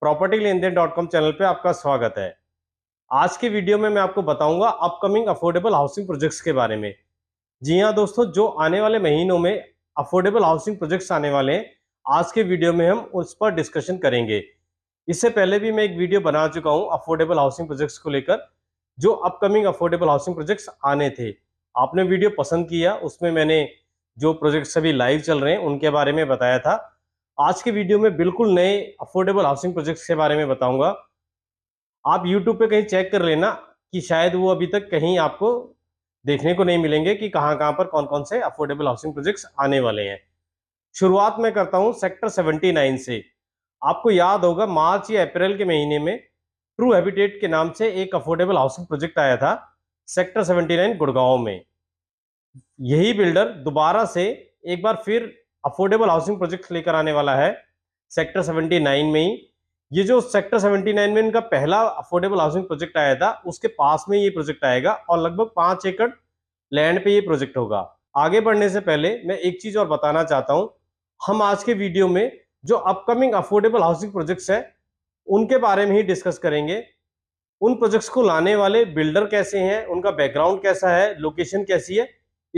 property लेन देन dot com channel पर आपका स्वागत है आज के वीडियो में मैं आपको बताऊंगा अपकमिंग अफोर्डेबल हाउसिंग प्रोजेक्ट्स के बारे में जी हाँ दोस्तों जो आने वाले महीनों में अफोर्डेबल हाउसिंग प्रोजेक्ट्स आने वाले हैं आज के वीडियो में हम उस पर डिस्कशन करेंगे इससे पहले भी मैं एक वीडियो बना चुका हूँ अफोर्डेबल हाउसिंग प्रोजेक्ट्स को लेकर जो अपकमिंग अफोर्डेबल हाउसिंग प्रोजेक्ट्स आने थे आपने वीडियो पसंद किया उसमें मैंने जो प्रोजेक्ट्स अभी लाइव चल रहे हैं उनके बारे में बताया था आज के वीडियो में बिल्कुल नए अफोर्डेबल हाउसिंग प्रोजेक्ट्स के बारे में बताऊंगा आप यूट्यूब पे कहीं चेक कर लेना कि शायद वो अभी तक कहीं आपको देखने को नहीं मिलेंगे कि कहाँ कहाँ पर कौन कौन से अफोर्डेबल हाउसिंग प्रोजेक्ट्स आने वाले हैं शुरुआत में करता हूँ सेक्टर 79 से आपको याद होगा मार्च या अप्रैल के महीने में ट्रू हैबिटेट के नाम से एक अफोर्डेबल हाउसिंग प्रोजेक्ट आया था सेक्टर सेवेंटी गुड़गांव में यही बिल्डर दोबारा से एक बार फिर अफोर्डेबल हाउसिंग प्रोजेक्ट लेकर आने वाला है सेक्टर 79 में ही ये जो सेक्टर 79 में इनका पहला अफोर्डेबल हाउसिंग प्रोजेक्ट आया था उसके पास में ये प्रोजेक्ट आएगा और लगभग पांच एकड़ लैंड पे ये प्रोजेक्ट होगा आगे बढ़ने से पहले मैं एक चीज़ और बताना चाहता हूँ हम आज के वीडियो में जो अपकमिंग अफोर्डेबल हाउसिंग प्रोजेक्ट्स है उनके बारे में ही डिस्कस करेंगे उन प्रोजेक्ट्स को लाने वाले बिल्डर कैसे हैं उनका बैकग्राउंड कैसा है लोकेशन कैसी है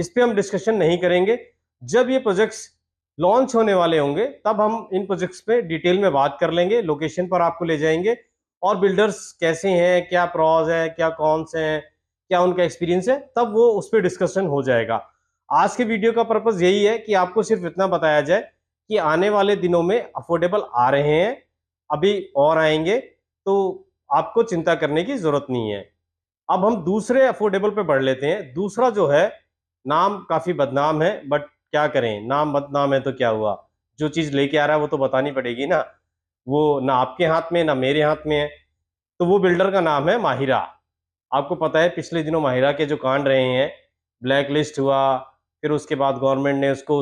इस पर हम डिस्कशन नहीं करेंगे जब ये प्रोजेक्ट्स लॉन्च होने वाले होंगे तब हम इन प्रोजेक्ट्स पे डिटेल में बात कर लेंगे लोकेशन पर आपको ले जाएंगे और बिल्डर्स कैसे हैं क्या प्रॉज है क्या कॉन्स हैं क्या उनका एक्सपीरियंस है तब वो उस पर डिस्कशन हो जाएगा आज के वीडियो का पर्पज़ यही है कि आपको सिर्फ इतना बताया जाए कि आने वाले दिनों में अफोर्डेबल आ रहे हैं अभी और आएंगे तो आपको चिंता करने की ज़रूरत नहीं है अब हम दूसरे अफोर्डेबल पे बढ़ लेते हैं दूसरा जो है नाम काफ़ी बदनाम है बट क्या करें नाम बदनाम है तो क्या हुआ जो चीज़ लेके आ रहा है वो तो बतानी पड़ेगी ना वो ना आपके हाथ में ना मेरे हाथ में है तो वो बिल्डर का नाम है माहिरा आपको पता है पिछले दिनों माहिरा के जो कांड रहे हैं ब्लैक लिस्ट हुआ फिर उसके बाद गवर्नमेंट ने उसको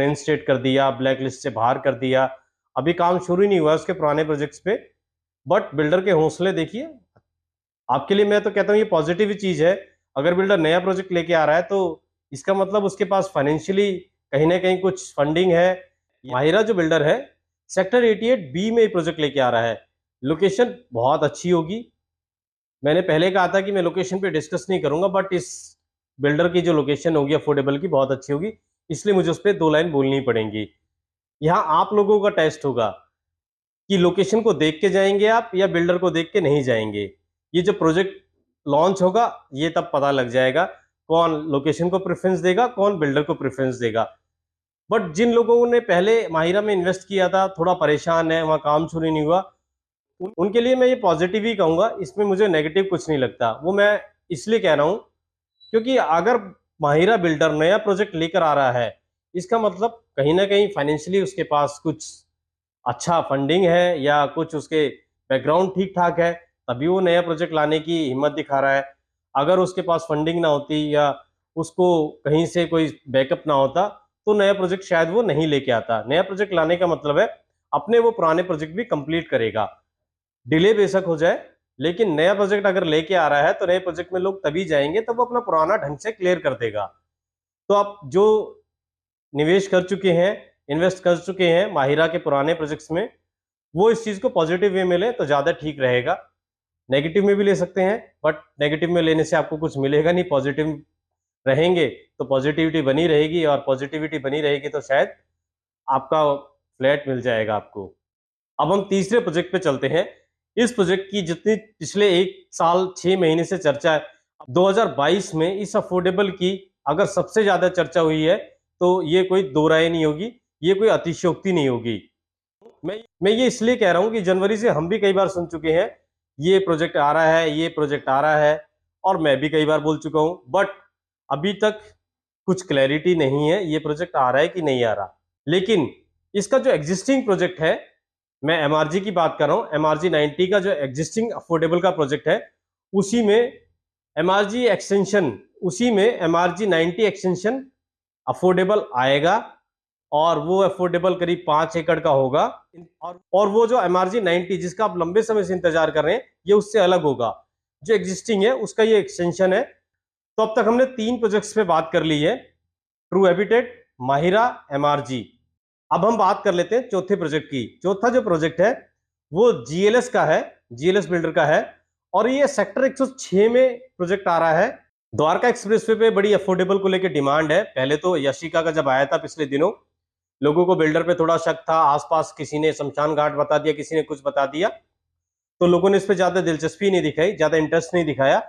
रेंस्टेट कर दिया ब्लैक लिस्ट से बाहर कर दिया अभी काम शुरू ही नहीं हुआ उसके पुराने प्रोजेक्ट्स पे बट बिल्डर के हौसले देखिए आपके लिए मैं तो कहता हूँ ये पॉजिटिव चीज़ है अगर बिल्डर नया प्रोजेक्ट लेके आ रहा है तो इसका मतलब उसके पास फाइनेंशियली कहीं ना कहीं कुछ फंडिंग है माहिरा जो बिल्डर है सेक्टर 88 बी में प्रोजेक्ट लेके आ रहा है लोकेशन बहुत अच्छी होगी मैंने पहले कहा था कि मैं लोकेशन पे डिस्कस नहीं करूंगा बट इस बिल्डर की जो लोकेशन होगी अफोर्डेबल की बहुत अच्छी होगी इसलिए मुझे उस पर दो लाइन बोलनी पड़ेंगी यहाँ आप लोगों का टेस्ट होगा कि लोकेशन को देख के जाएंगे आप या बिल्डर को देख के नहीं जाएंगे ये जो प्रोजेक्ट लॉन्च होगा ये तब पता लग जाएगा कौन लोकेशन को प्रेफरेंस देगा कौन बिल्डर को प्रेफरेंस देगा बट जिन लोगों ने पहले माहिरा में इन्वेस्ट किया था थोड़ा परेशान है वहाँ काम शुरू नहीं हुआ उनके लिए मैं ये पॉजिटिव ही कहूँगा इसमें मुझे नेगेटिव कुछ नहीं लगता वो मैं इसलिए कह रहा हूँ क्योंकि अगर माहिरा बिल्डर नया प्रोजेक्ट लेकर आ रहा है इसका मतलब कहीं ना कहीं फाइनेंशियली उसके पास कुछ अच्छा फंडिंग है या कुछ उसके बैकग्राउंड ठीक ठाक है तभी वो नया प्रोजेक्ट लाने की हिम्मत दिखा रहा है अगर उसके पास फंडिंग ना होती या उसको कहीं से कोई बैकअप ना होता तो नया प्रोजेक्ट शायद वो नहीं लेके आता नया प्रोजेक्ट लाने का मतलब है अपने वो पुराने प्रोजेक्ट भी कंप्लीट करेगा डिले बेशक हो जाए लेकिन नया प्रोजेक्ट अगर लेके आ रहा है तो नए प्रोजेक्ट में लोग तभी जाएंगे तब वो अपना पुराना ढंग से क्लियर कर देगा तो आप जो निवेश कर चुके हैं इन्वेस्ट कर चुके हैं माहिरा के पुराने प्रोजेक्ट्स में वो इस चीज़ को पॉजिटिव वे में लें तो ज़्यादा ठीक रहेगा नेगेटिव में भी ले सकते हैं बट नेगेटिव में लेने से आपको कुछ मिलेगा नहीं पॉजिटिव रहेंगे तो पॉजिटिविटी बनी रहेगी और पॉजिटिविटी बनी रहेगी तो शायद आपका फ्लैट मिल जाएगा आपको अब हम तीसरे प्रोजेक्ट पे चलते हैं इस प्रोजेक्ट की जितनी पिछले एक साल छः महीने से चर्चा है 2022 में इस अफोर्डेबल की अगर सबसे ज़्यादा चर्चा हुई है तो ये कोई दो राय नहीं होगी ये कोई अतिशयोक्ति नहीं होगी मैं मैं ये इसलिए कह रहा हूँ कि जनवरी से हम भी कई बार सुन चुके हैं ये प्रोजेक्ट आ रहा है ये प्रोजेक्ट आ रहा है और मैं भी कई बार बोल चुका हूँ बट अभी तक कुछ क्लैरिटी नहीं है ये प्रोजेक्ट आ रहा है कि नहीं आ रहा लेकिन इसका जो एग्जिस्टिंग प्रोजेक्ट है मैं एम की बात कर रहा हूँ एम आर का जो एग्जिस्टिंग अफोर्डेबल का प्रोजेक्ट है उसी में एम एक्सटेंशन उसी में एम आर एक्सटेंशन अफोर्डेबल आएगा और वो अफोर्डेबल करीब पाँच एकड़ का होगा और और वो जो एम आर जी नाइनटी जिसका आप लंबे समय से इंतजार कर रहे हैं ये उससे अलग होगा जो एग्जिस्टिंग है उसका ये एक्सटेंशन है तो अब तक हमने तीन प्रोजेक्ट्स पे बात कर ली है ट्रू हैबिटेट माहिरा एम अब हम बात कर लेते हैं चौथे प्रोजेक्ट की चौथा जो प्रोजेक्ट है वो जीएलएस का है जीएलएस बिल्डर का है और ये सेक्टर 106 में प्रोजेक्ट आ रहा है द्वारका एक्सप्रेसवे पे बड़ी अफोर्डेबल को लेकर डिमांड है पहले तो यशिका का जब आया था पिछले दिनों लोगों को बिल्डर पे थोड़ा शक था आसपास किसी ने शमशान घाट बता दिया किसी ने कुछ बता दिया तो लोगों ने इस पर ज़्यादा दिलचस्पी नहीं दिखाई ज़्यादा इंटरेस्ट नहीं दिखाया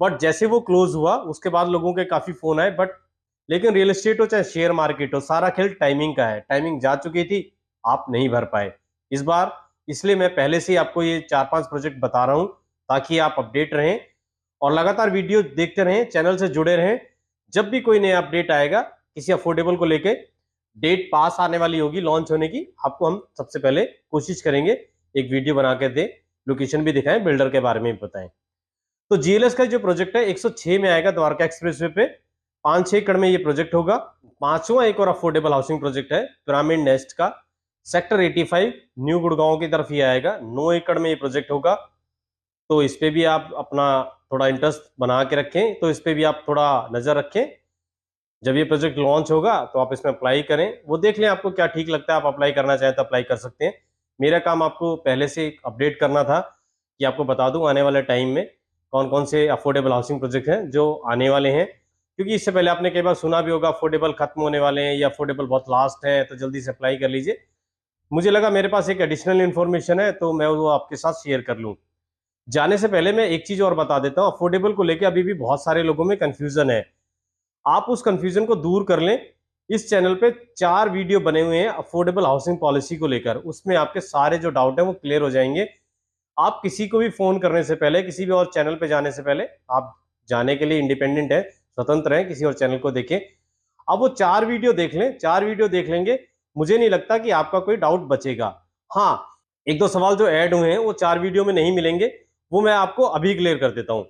बट जैसे वो क्लोज हुआ उसके बाद लोगों के काफ़ी फ़ोन आए बट लेकिन रियल एस्टेट हो चाहे शेयर मार्केट हो सारा खेल टाइमिंग का है टाइमिंग जा चुकी थी आप नहीं भर पाए इस बार इसलिए मैं पहले से ही आपको ये चार पांच प्रोजेक्ट बता रहा हूं ताकि आप अपडेट रहें और लगातार वीडियो देखते रहें चैनल से जुड़े रहें जब भी कोई नया अपडेट आएगा किसी अफोर्डेबल को लेकर डेट पास आने वाली होगी लॉन्च होने की आपको हम सबसे पहले कोशिश करेंगे एक वीडियो बना के दें लोकेशन भी दिखाएं बिल्डर के बारे में बताएं तो जीएलएस का जो प्रोजेक्ट है 106 में आएगा द्वारका एक्सप्रेस वे पे पांच छह एकड़ में ये प्रोजेक्ट होगा पांचवा एक और अफोर्डेबल हाउसिंग प्रोजेक्ट है पिरामिड नेस्ट का सेक्टर एटी न्यू गुड़गांव की तरफ ही आएगा नौ एकड़ में ये प्रोजेक्ट होगा तो इस पर भी आप अपना थोड़ा इंटरेस्ट बना के रखें तो इस पर भी आप थोड़ा नज़र रखें जब ये प्रोजेक्ट लॉन्च होगा तो आप इसमें अप्लाई करें वो देख लें आपको क्या ठीक लगता है आप अप्लाई करना चाहें तो अप्लाई कर सकते हैं मेरा काम आपको पहले से अपडेट करना था कि आपको बता दूं आने वाले टाइम में कौन कौन से अफोर्डेबल हाउसिंग प्रोजेक्ट हैं जो आने वाले हैं क्योंकि इससे पहले आपने कई बार सुना भी होगा अफोर्डेबल खत्म होने वाले हैं या अफोर्डेबल बहुत लास्ट है तो जल्दी से अप्लाई कर लीजिए मुझे लगा मेरे पास एक एडिशनल इन्फॉर्मेशन है तो मैं वो आपके साथ शेयर कर लूँ जाने से पहले मैं एक चीज़ और बता देता हूँ अफोर्डेबल को लेकर अभी भी बहुत सारे लोगों में कन्फ्यूज़न है आप उस कंफ्यूजन को दूर कर लें इस चैनल पे चार वीडियो बने हुए हैं अफोर्डेबल हाउसिंग पॉलिसी को लेकर उसमें आपके सारे जो डाउट हैं वो क्लियर हो जाएंगे आप किसी को भी फ़ोन करने से पहले किसी भी और चैनल पे जाने से पहले आप जाने के लिए इंडिपेंडेंट है स्वतंत्र हैं किसी और चैनल को देखें अब वो चार वीडियो देख लें चार वीडियो देख लेंगे मुझे नहीं लगता कि आपका कोई डाउट बचेगा हाँ एक दो सवाल जो ऐड हुए हैं वो चार वीडियो में नहीं मिलेंगे वो मैं आपको अभी क्लियर कर देता हूँ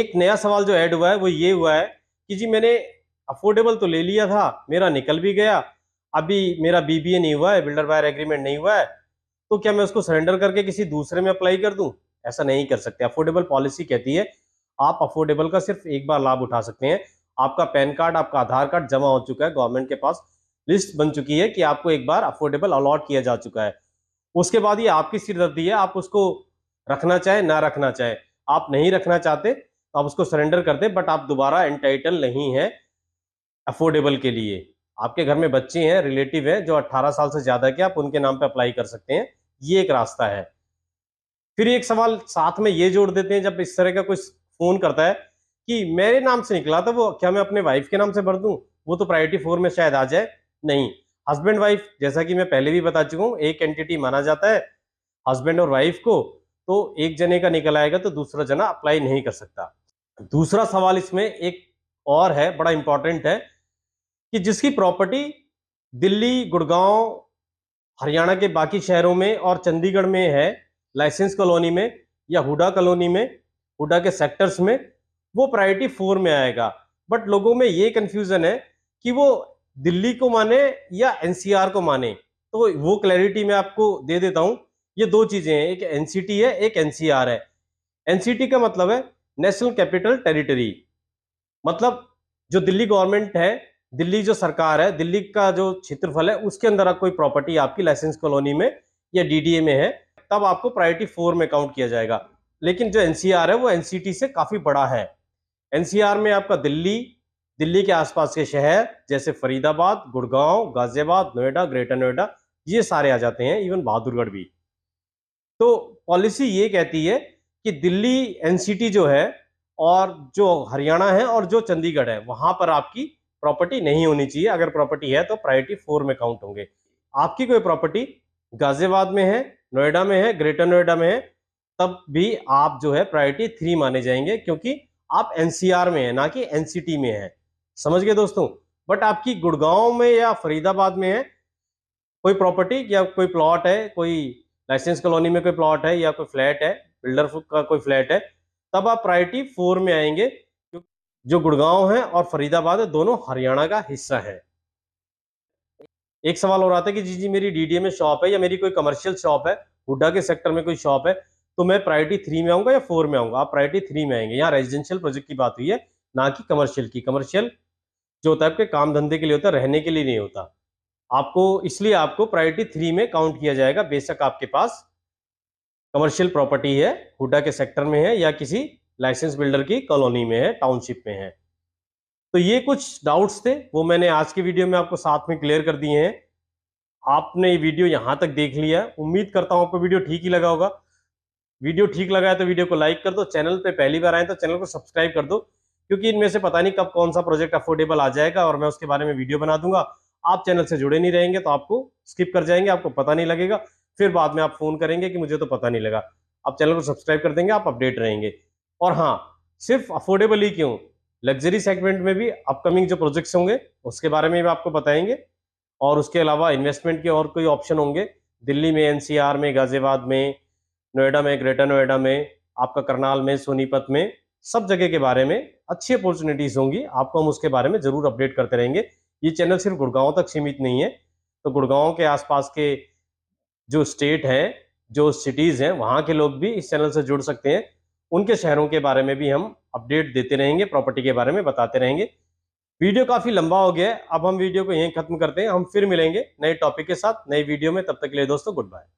एक नया सवाल जो ऐड हुआ है वो ये हुआ है कि जी मैंने अफोर्डेबल तो ले लिया था मेरा निकल भी गया अभी मेरा बीबीए नहीं हुआ है बिल्डर बायर एग्रीमेंट नहीं हुआ है तो क्या मैं उसको सरेंडर करके किसी दूसरे में अप्लाई कर दूं ऐसा नहीं कर सकते अफोर्डेबल पॉलिसी कहती है आप अफोर्डेबल का सिर्फ एक बार लाभ उठा सकते हैं आपका पैन कार्ड आपका आधार कार्ड जमा हो चुका है गवर्नमेंट के पास लिस्ट बन चुकी है कि आपको एक बार अफोर्डेबल अलॉट किया जा चुका है उसके बाद ये आपकी सिरदर्दी है आप उसको रखना चाहे ना रखना चाहे आप नहीं रखना चाहते आप उसको सरेंडर कर दें बट आप दोबारा एंटाइटल नहीं हैं अफोर्डेबल के लिए आपके घर में बच्चे हैं रिलेटिव हैं जो 18 साल से ज़्यादा के आप उनके नाम पे अप्लाई कर सकते हैं ये एक रास्ता है फिर एक सवाल साथ में ये जोड़ देते हैं जब इस तरह का कोई फ़ोन करता है कि मेरे नाम से निकला था वो क्या मैं अपने वाइफ के नाम से भर दूँ वो तो प्रायोरिटी फोर में शायद आ जाए नहीं हस्बैंड वाइफ जैसा कि मैं पहले भी बता चुका हूँ एक एंटिटी माना जाता है हस्बैंड और वाइफ को तो एक जने का निकल आएगा तो दूसरा जना अप्लाई नहीं कर सकता दूसरा सवाल इसमें एक और है बड़ा इंपॉर्टेंट है कि जिसकी प्रॉपर्टी दिल्ली गुड़गांव हरियाणा के बाकी शहरों में और चंडीगढ़ में है लाइसेंस कॉलोनी में या हुडा कॉलोनी में हुडा के सेक्टर्स में वो प्रायोरिटी फोर में आएगा बट लोगों में ये कन्फ्यूज़न है कि वो दिल्ली को माने या एनसीआर को माने तो वो क्लैरिटी मैं आपको दे देता हूँ ये दो चीज़ें हैं एक एनसीटी है एक एनसीआर है एनसीटी का मतलब है नेशनल कैपिटल टेरिटरी मतलब जो दिल्ली गवर्नमेंट है दिल्ली जो सरकार है दिल्ली का जो क्षेत्रफल है उसके अंदर कोई प्रॉपर्टी आपकी लाइसेंस कॉलोनी में या डीडीए में है तब आपको प्रायोरिटी फोर में काउंट किया जाएगा लेकिन जो एनसीआर है वो एनसीटी से काफ़ी बड़ा है एनसीआर में आपका दिल्ली दिल्ली के आसपास के शहर जैसे फरीदाबाद गुड़गांव गाजियाबाद नोएडा ग्रेटर नोएडा ये सारे आ जाते हैं इवन बहादुरगढ़ भी तो पॉलिसी ये कहती है कि दिल्ली एनसीटी जो है और जो हरियाणा है और जो चंडीगढ़ है वहां पर आपकी प्रॉपर्टी नहीं होनी चाहिए अगर प्रॉपर्टी है तो प्रायोरिटी फोर में काउंट होंगे आपकी कोई प्रॉपर्टी गाजियाबाद में है नोएडा में है ग्रेटर नोएडा में है तब भी आप जो है प्रायोरिटी थ्री माने जाएंगे क्योंकि आप एनसीआर में है ना कि एनसीटी में है समझ गए दोस्तों बट आपकी गुड़गांव में या फरीदाबाद में है कोई प्रॉपर्टी या कोई प्लॉट है कोई लाइसेंस कॉलोनी में कोई प्लॉट है या कोई फ्लैट है बिल्डर का कोई फ्लैट है तब आप प्रायोरिटी फोर में आएंगे जो गुड़गांव है और फरीदाबाद है दोनों हरियाणा का हिस्सा है एक सवाल और आता है कि जी जी मेरी डीडीए में शॉप है या मेरी कोई कमर्शियल शॉप है हुडा के सेक्टर में कोई शॉप है तो मैं प्रायोरिटी थ्री में आऊंगा या फोर में आऊंगा आप प्रायोरिटी थ्री में आएंगे यहाँ रेजिडेंशियल प्रोजेक्ट की बात हुई है ना कि कमर्शियल की कमर्शियल जो होता है आपके काम धंधे के लिए होता है रहने के लिए नहीं होता आपको इसलिए आपको प्रायोरिटी थ्री में काउंट किया जाएगा बेशक आपके पास कमर्शियल प्रॉपर्टी है हुडा के सेक्टर में है या किसी लाइसेंस बिल्डर की कॉलोनी में है टाउनशिप में है तो ये कुछ डाउट्स थे वो मैंने आज के वीडियो में आपको साथ में क्लियर कर दिए हैं आपने ये वीडियो यहाँ तक देख लिया उम्मीद करता हूँ आपको वीडियो ठीक ही लगा होगा वीडियो ठीक लगा है तो वीडियो को लाइक कर दो चैनल पे पहली बार आए तो चैनल को सब्सक्राइब कर दो क्योंकि इनमें से पता नहीं कब कौन सा प्रोजेक्ट अफोर्डेबल आ जाएगा और मैं उसके बारे में वीडियो बना दूंगा आप चैनल से जुड़े नहीं रहेंगे तो आपको स्किप कर जाएंगे आपको पता नहीं लगेगा फिर बाद में आप फ़ोन करेंगे कि मुझे तो पता नहीं लगा आप चैनल को सब्सक्राइब कर देंगे आप अपडेट रहेंगे और हाँ सिर्फ अफोर्डेबल ही क्यों लग्जरी सेगमेंट में भी अपकमिंग जो प्रोजेक्ट्स होंगे उसके बारे में भी आपको बताएंगे और उसके अलावा इन्वेस्टमेंट के और कोई ऑप्शन होंगे दिल्ली में एनसीआर में गाजियाबाद में नोएडा में ग्रेटर नोएडा में आपका करनाल में सोनीपत में सब जगह के बारे में अच्छी अपॉर्चुनिटीज होंगी आपको हम उसके बारे में जरूर अपडेट करते रहेंगे ये चैनल सिर्फ गुड़गांव तक सीमित नहीं है तो गुड़गांव के आसपास के जो स्टेट है जो सिटीज़ हैं वहाँ के लोग भी इस चैनल से जुड़ सकते हैं उनके शहरों के बारे में भी हम अपडेट देते रहेंगे प्रॉपर्टी के बारे में बताते रहेंगे वीडियो काफ़ी लंबा हो गया है अब हम वीडियो को यहीं खत्म करते हैं हम फिर मिलेंगे नए टॉपिक के साथ नए वीडियो में तब तक के लिए दोस्तों गुड बाय